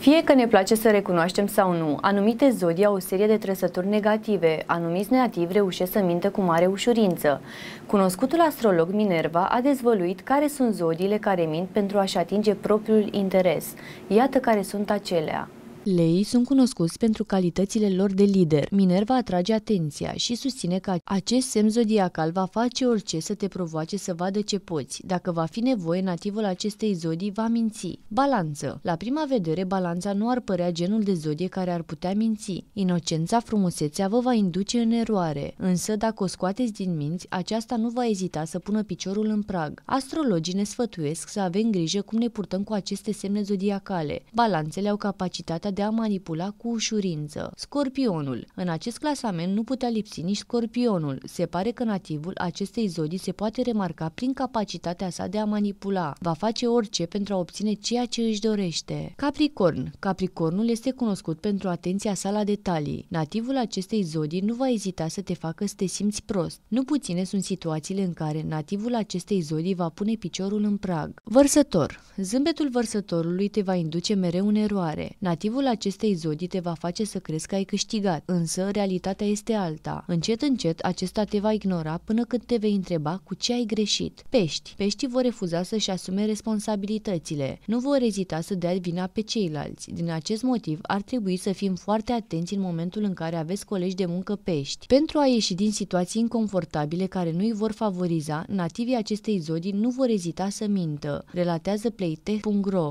Fie că ne place să recunoaștem sau nu, anumite zodii au o serie de trăsături negative, anumiți negativi reușesc să mintă cu mare ușurință. Cunoscutul astrolog Minerva a dezvăluit care sunt zodiile care mint pentru a-și atinge propriul interes. Iată care sunt acelea. Lei sunt cunoscuți pentru calitățile lor de lider. Minerva atrage atenția și susține că acest semn zodiacal va face orice să te provoace să vadă ce poți. Dacă va fi nevoie, nativul acestei zodii va minți. Balanță. La prima vedere, balanța nu ar părea genul de zodie care ar putea minți. Inocența, frumusețea vă va induce în eroare, însă dacă o scoateți din minți, aceasta nu va ezita să pună piciorul în prag. Astrologii ne sfătuiesc să avem grijă cum ne purtăm cu aceste semne zodiacale. Balanțele au capacitatea de putea manipula cu ușurință. Scorpionul. În acest clasament nu putea lipsi nici scorpionul. Se pare că nativul acestei zodii se poate remarca prin capacitatea sa de a manipula. Va face orice pentru a obține ceea ce își dorește. Capricorn. Capricornul este cunoscut pentru atenția sa la detalii. Nativul acestei zodii nu va ezita să te facă să te simți prost. Nu puține sunt situațiile în care nativul acestei zodii va pune piciorul în prag. Vărsător. Zâmbetul vărsătorului te va induce mereu în eroare. Nativul Motivul acestei zodii te va face să crezi că ai câștigat, însă realitatea este alta. Încet, încet, acesta te va ignora până când te vei întreba cu ce ai greșit. Pești. Peștii vor refuza să-și asume responsabilitățile. Nu vor ezita să dea vina pe ceilalți. Din acest motiv, ar trebui să fim foarte atenți în momentul în care aveți colegi de muncă pești. Pentru a ieși din situații inconfortabile care nu îi vor favoriza, nativii acestei zodii nu vor ezita să mintă, relatează pleite.ro.